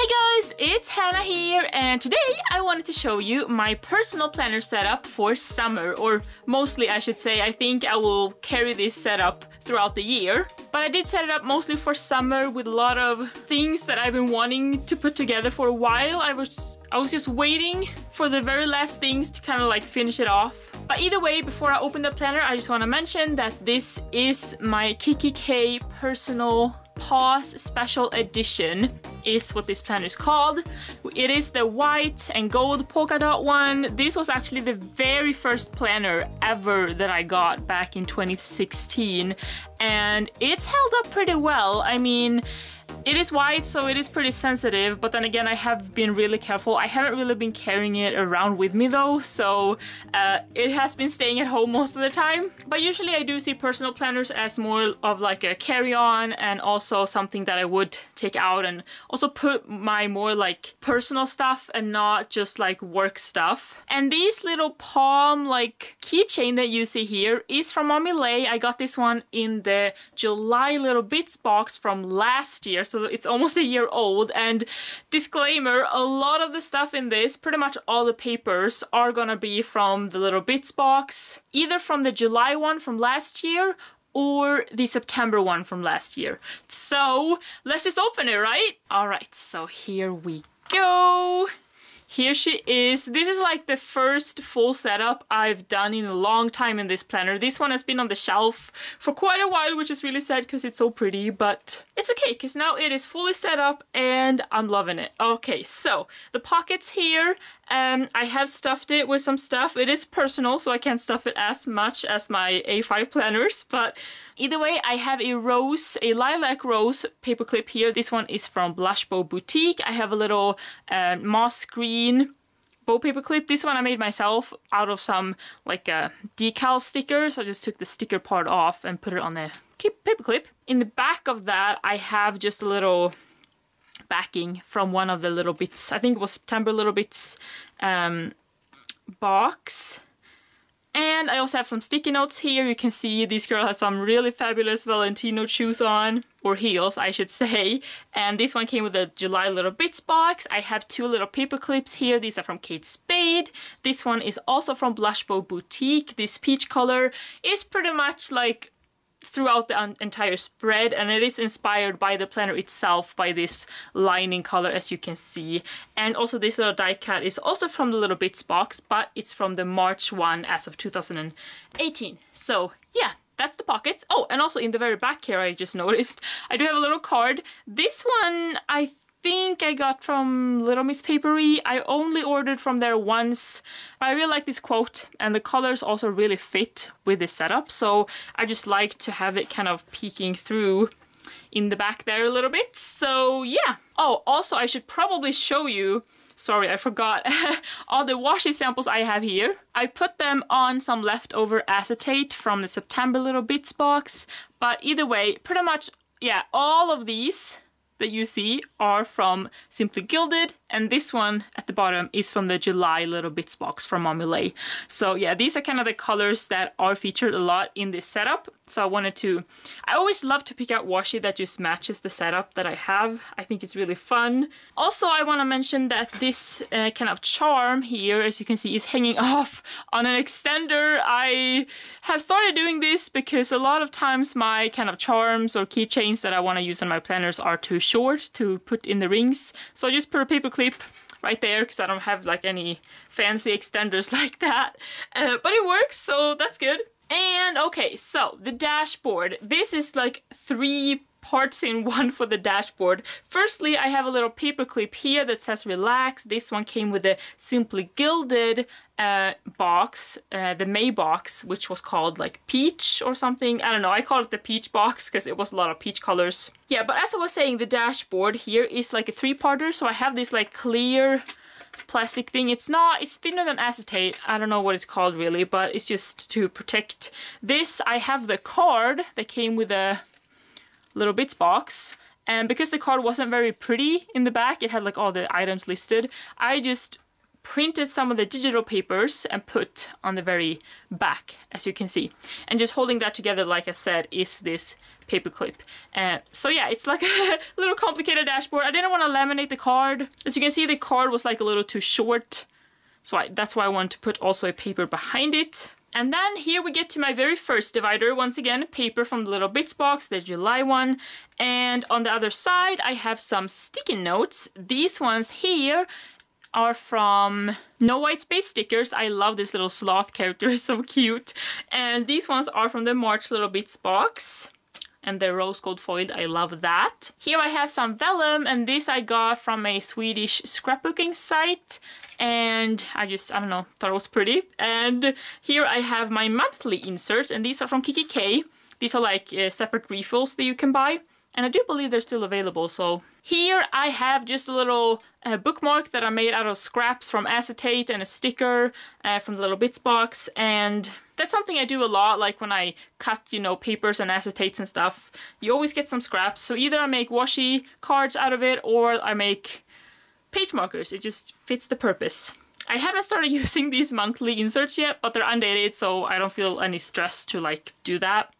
Hey guys, it's Hannah here and today I wanted to show you my personal planner setup for summer or mostly I should say I think I will carry this setup throughout the year. But I did set it up mostly for summer with a lot of things that I've been wanting to put together for a while. I was I was just waiting for the very last things to kind of like finish it off. But either way, before I open the planner, I just want to mention that this is my Kiki K personal Paws Special Edition is what this planner is called. It is the white and gold polka dot one. This was actually the very first planner ever that I got back in 2016 and it's held up pretty well. I mean, it is white, so it is pretty sensitive, but then again, I have been really careful. I haven't really been carrying it around with me though, so uh, it has been staying at home most of the time. But usually I do see personal planners as more of like a carry-on and also something that I would take out and also put my more like personal stuff and not just like work stuff. And these little palm like keychain that you see here is from Mommy Lay. I got this one in the July little bits box from last year, so it's almost a year old. And disclaimer, a lot of the stuff in this, pretty much all the papers are gonna be from the little bits box, either from the July one from last year or the September one from last year. So let's just open it, right? All right, so here we go. Here she is. This is like the first full setup I've done in a long time in this planner. This one has been on the shelf for quite a while, which is really sad because it's so pretty, but it's okay because now it is fully set up and I'm loving it. Okay, so the pockets here um, I have stuffed it with some stuff. It is personal, so I can't stuff it as much as my A5 planners, but either way, I have a rose, a lilac rose paperclip here. This one is from Blush Bow Boutique. I have a little uh, moss green bow paper clip. This one I made myself out of some like a uh, decal sticker, so I just took the sticker part off and put it on the paper clip. In the back of that, I have just a little backing from one of the Little Bits, I think it was September Little Bits um, box. And I also have some sticky notes here. You can see this girl has some really fabulous Valentino shoes on, or heels I should say. And this one came with a July Little Bits box. I have two little paper clips here. These are from Kate Spade. This one is also from Blushbow Boutique. This peach color is pretty much like throughout the entire spread and it is inspired by the planner itself by this lining color as you can see and also this little die cut is also from the little bits box but it's from the March one as of 2018 so yeah that's the pockets oh and also in the very back here I just noticed I do have a little card this one I think I got from Little Miss Papery. I only ordered from there once. I really like this quote and the colors also really fit with this setup. So I just like to have it kind of peeking through in the back there a little bit. So yeah. Oh, also I should probably show you sorry, I forgot all the washi samples I have here. I put them on some leftover acetate from the September Little Bits box, but either way, pretty much, yeah, all of these that you see are from Simply Gilded and this one at the bottom is from the July Little Bits box from Momulay. So yeah, these are kind of the colors that are featured a lot in this setup. So I wanted to, I always love to pick out washi that just matches the setup that I have. I think it's really fun. Also, I want to mention that this uh, kind of charm here, as you can see, is hanging off on an extender. I have started doing this because a lot of times my kind of charms or keychains that I want to use on my planners are too short to put in the rings. So I just put a paper clip right there because I don't have like any fancy extenders like that. Uh, but it works, so that's good. And okay, so the dashboard. This is like three parts in one for the dashboard. Firstly, I have a little paper clip here that says relax. This one came with a Simply Gilded uh, box, uh, the May box, which was called like peach or something. I don't know. I call it the peach box because it was a lot of peach colors. Yeah, but as I was saying, the dashboard here is like a three-parter. So I have this like clear plastic thing. It's not, it's thinner than acetate. I don't know what it's called really, but it's just to protect this. I have the card that came with a little bits box. And because the card wasn't very pretty in the back, it had like all the items listed, I just printed some of the digital papers and put on the very back, as you can see. And just holding that together, like I said, is this paperclip. Uh, so yeah, it's like a little complicated dashboard. I didn't want to laminate the card. As you can see, the card was like a little too short. So I, that's why I wanted to put also a paper behind it. And then here we get to my very first divider, once again, paper from the little bits box, the July one. And on the other side, I have some sticky notes. These ones here are from No White Space stickers. I love this little sloth character, so cute. And these ones are from the March Little Bits box and the rose gold foiled. I love that. Here I have some vellum and this I got from a Swedish scrapbooking site and I just, I don't know, thought it was pretty. And here I have my monthly inserts and these are from Kiki K. These are like uh, separate refills that you can buy and I do believe they're still available, so... Here I have just a little uh, bookmark that I made out of scraps from acetate and a sticker uh, from the little bits box and that's something I do a lot, like when I cut, you know, papers and acetates and stuff. You always get some scraps. So either I make washi cards out of it or I make page markers. It just fits the purpose. I haven't started using these monthly inserts yet, but they're undated, so I don't feel any stress to like do that.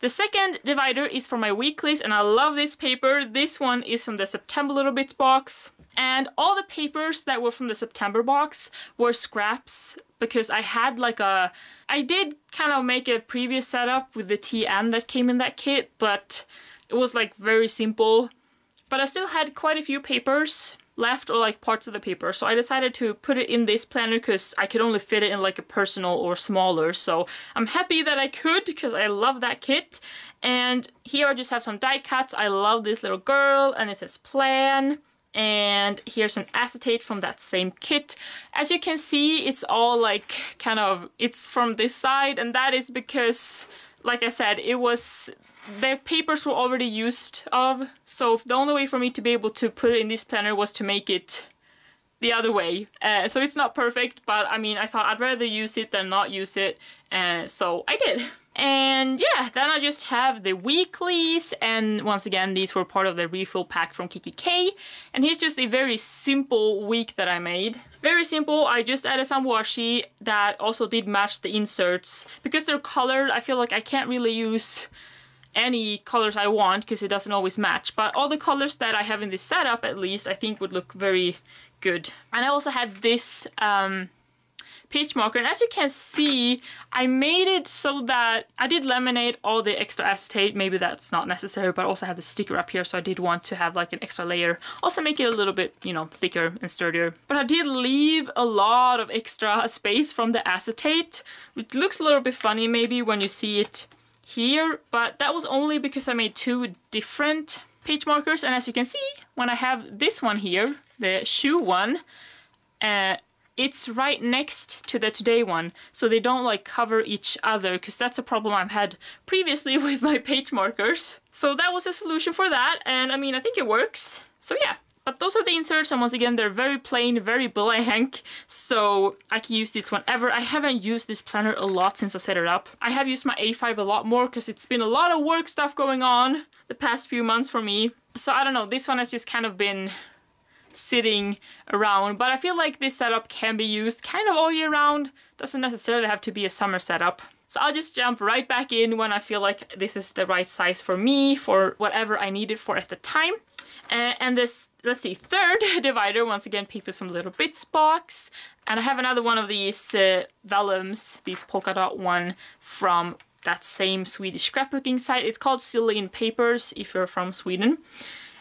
The second divider is for my weeklies, and I love this paper. This one is from the September Little Bits box and all the papers that were from the September box were scraps because I had like a I did kind of make a previous setup with the TN that came in that kit, but it was like very simple. But I still had quite a few papers left or like parts of the paper, so I decided to put it in this planner because I could only fit it in like a personal or smaller, so I'm happy that I could because I love that kit. And here I just have some die cuts. I love this little girl and it says plan and here's an acetate from that same kit. As you can see, it's all like kind of, it's from this side and that is because, like I said, it was, the papers were already used of, so the only way for me to be able to put it in this planner was to make it the other way. Uh, so it's not perfect, but I mean, I thought I'd rather use it than not use it, uh, so I did. And yeah, then I just have the weeklies, and once again, these were part of the refill pack from Kiki K. And here's just a very simple week that I made. Very simple, I just added some washi that also did match the inserts. Because they're colored, I feel like I can't really use any colors I want because it doesn't always match. But all the colors that I have in this setup, at least, I think would look very good. And I also had this um, peach marker. And as you can see, I made it so that I did laminate all the extra acetate. Maybe that's not necessary, but I also had the sticker up here, so I did want to have like an extra layer. Also make it a little bit, you know, thicker and sturdier. But I did leave a lot of extra space from the acetate. It looks a little bit funny maybe when you see it here, but that was only because I made two different page markers. And as you can see, when I have this one here, the shoe one, uh, it's right next to the today one so they don't like cover each other because that's a problem I've had previously with my page markers. So that was a solution for that and I mean I think it works. So yeah. But those are the inserts and once again they're very plain, very blank so I can use this whenever. I haven't used this planner a lot since I set it up. I have used my A5 a lot more because it's been a lot of work stuff going on the past few months for me. So I don't know, this one has just kind of been sitting around. But I feel like this setup can be used kind of all year round. Doesn't necessarily have to be a summer setup. So I'll just jump right back in when I feel like this is the right size for me, for whatever I need it for at the time. Uh, and this, let's see, third divider, once again, papers from Little Bits box. And I have another one of these uh, vellums, these polka dot one from that same Swedish scrapbooking site. It's called Silly in Papers if you're from Sweden.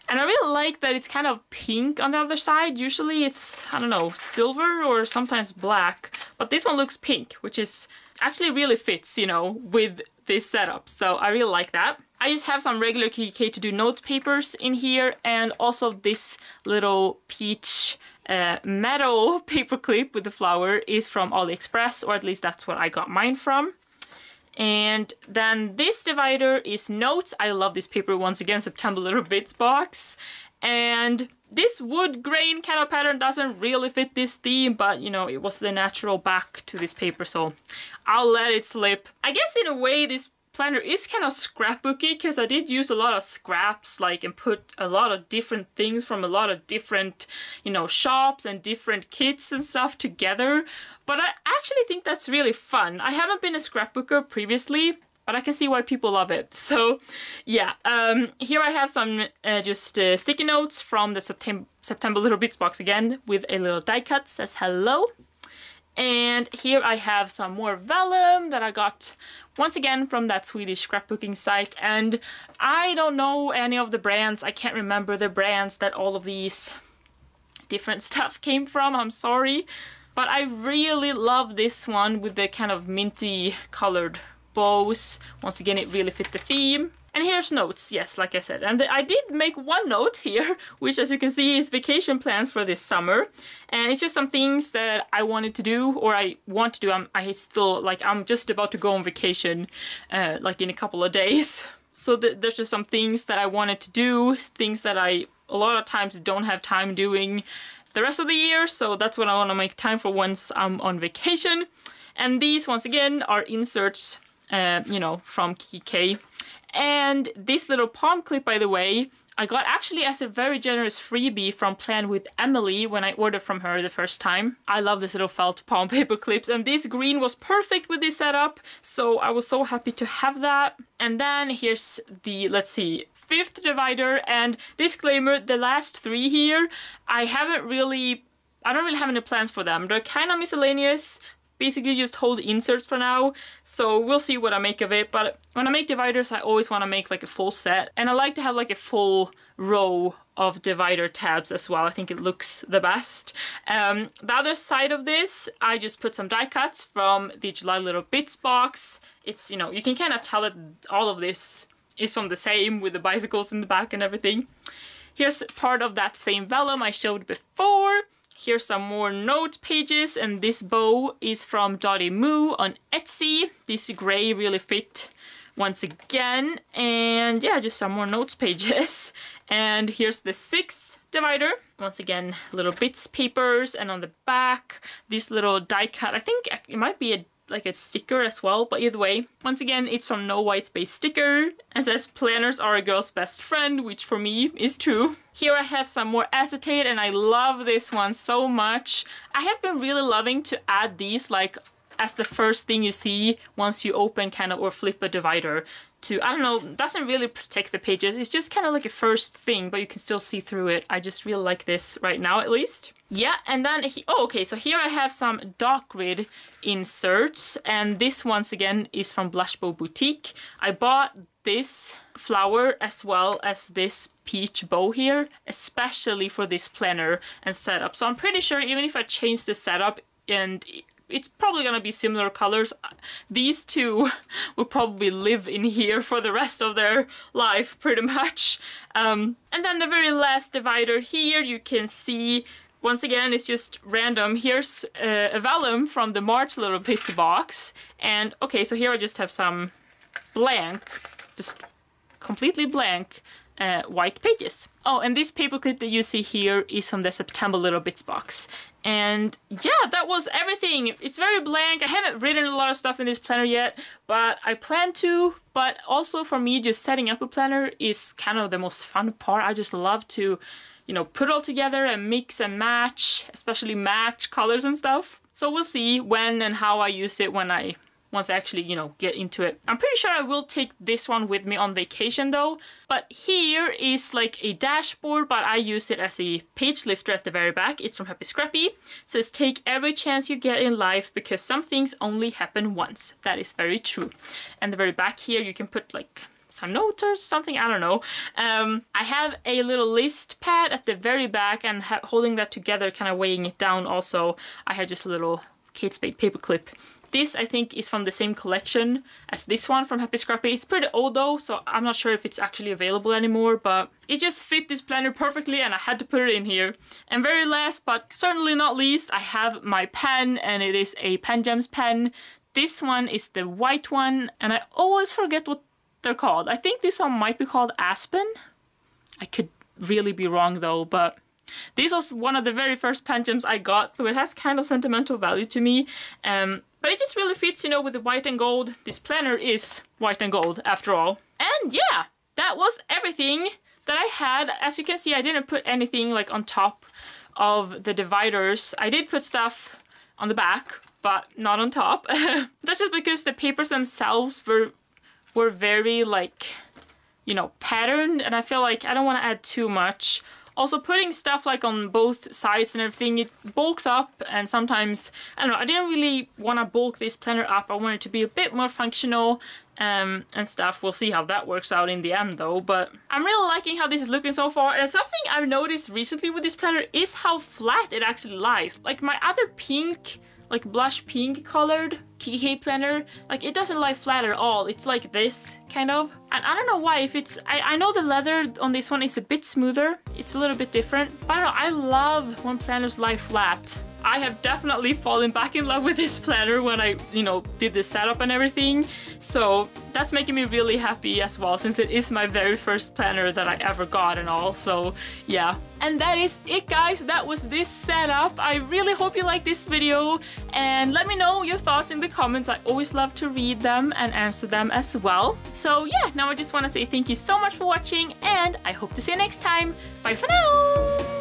And I really like that it's kind of pink on the other side. Usually it's, I don't know, silver or sometimes black. But this one looks pink, which is actually really fits, you know, with this setup. So I really like that. I just have some regular KK to do note papers in here and also this little peach uh, metal paperclip with the flower is from AliExpress or at least that's what I got mine from. And then this divider is notes. I love this paper once again, September Little Bits box. And this wood grain kind of pattern doesn't really fit this theme, but you know, it was the natural back to this paper, so I'll let it slip. I guess in a way this planner is kind of scrapbooky because I did use a lot of scraps like and put a lot of different things from a lot of different you know shops and different kits and stuff together but I actually think that's really fun. I haven't been a scrapbooker previously but I can see why people love it. So yeah, um, here I have some uh, just uh, sticky notes from the September September Little Bits box again with a little die cut says hello. And here I have some more vellum that I got once again from that Swedish scrapbooking site. And I don't know any of the brands. I can't remember the brands that all of these different stuff came from. I'm sorry. But I really love this one with the kind of minty colored bows. Once again, it really fit the theme. And here's notes, yes, like I said. And I did make one note here, which as you can see is vacation plans for this summer. And it's just some things that I wanted to do or I want to do. I'm, I still, like, I'm just about to go on vacation, uh, like in a couple of days. So th there's just some things that I wanted to do, things that I a lot of times don't have time doing the rest of the year. So that's what I want to make time for once I'm on vacation. And these, once again, are inserts, uh, you know, from KK and this little palm clip, by the way, I got actually as a very generous freebie from Plan with Emily when I ordered from her the first time. I love this little felt palm paper clips and this green was perfect with this setup, so I was so happy to have that. And then here's the, let's see, fifth divider and disclaimer, the last three here, I haven't really I don't really have any plans for them. They're kind of miscellaneous basically just hold inserts for now, so we'll see what I make of it, but when I make dividers I always want to make like a full set, and I like to have like a full row of divider tabs as well. I think it looks the best. Um, the other side of this, I just put some die cuts from the July Little Bits box. It's, you know, you can kind of tell that all of this is from the same with the bicycles in the back and everything. Here's part of that same vellum I showed before. Here's some more note pages and this bow is from Dotty Moo on Etsy. This gray really fit once again and yeah just some more notes pages and here's the sixth divider once again little bits papers and on the back this little die cut I think it might be a like a sticker as well, but either way. Once again, it's from No White Space Sticker and says planners are a girl's best friend, which for me is true. Here I have some more acetate and I love this one so much. I have been really loving to add these like as the first thing you see once you open kind of or flip a divider to, I don't know, doesn't really protect the pages. It's just kind of like a first thing, but you can still see through it. I just really like this right now at least. Yeah, and then, he, oh, okay, so here I have some dark grid inserts, and this once again is from Blushbow Boutique. I bought this flower as well as this peach bow here, especially for this planner and setup. So I'm pretty sure even if I change the setup and it's probably gonna be similar colors. Uh, these two will probably live in here for the rest of their life, pretty much. Um, and then the very last divider here, you can see once again, it's just random. Here's uh, a vellum from the March Little bits box. And okay, so here I just have some blank, just completely blank uh, white pages. Oh, and this paper clip that you see here is from the September Little Bits box. And yeah, that was everything. It's very blank. I haven't written a lot of stuff in this planner yet, but I plan to. But also for me, just setting up a planner is kind of the most fun part. I just love to, you know, put all together and mix and match, especially match colors and stuff. So we'll see when and how I use it when I once I actually, you know, get into it. I'm pretty sure I will take this one with me on vacation though, but here is like a dashboard, but I use it as a page lifter at the very back. It's from Happy Scrappy. It says, take every chance you get in life because some things only happen once. That is very true. And the very back here, you can put like some notes or something, I don't know. Um, I have a little list pad at the very back and holding that together, kind of weighing it down also. I had just a little Kate Spade paperclip this, I think, is from the same collection as this one from Happy Scrappy. It's pretty old though, so I'm not sure if it's actually available anymore, but it just fit this planner perfectly and I had to put it in here. And very last, but certainly not least, I have my pen, and it is a Pen Gems pen. This one is the white one, and I always forget what they're called. I think this one might be called Aspen. I could really be wrong though, but this was one of the very first gems I got, so it has kind of sentimental value to me. Um, but it just really fits, you know, with the white and gold. This planner is white and gold, after all. And yeah, that was everything that I had. As you can see, I didn't put anything like on top of the dividers. I did put stuff on the back, but not on top. That's just because the papers themselves were were very like, you know, patterned and I feel like I don't want to add too much also putting stuff like on both sides and everything, it bulks up and sometimes, I don't know, I didn't really want to bulk this planner up. I wanted it to be a bit more functional um, and stuff. We'll see how that works out in the end though, but I'm really liking how this is looking so far. And something I've noticed recently with this planner is how flat it actually lies. Like my other pink like blush pink colored KK planner. Like it doesn't lie flat at all. It's like this kind of. And I don't know why if it's, I, I know the leather on this one is a bit smoother. It's a little bit different. But I don't know, I love when planners lie flat. I have definitely fallen back in love with this planner when I, you know, did the setup and everything. So that's making me really happy as well since it is my very first planner that I ever got and all. So yeah. And that is it guys. That was this setup. I really hope you liked this video and let me know your thoughts in the comments. I always love to read them and answer them as well. So yeah, now I just want to say thank you so much for watching and I hope to see you next time. Bye for now!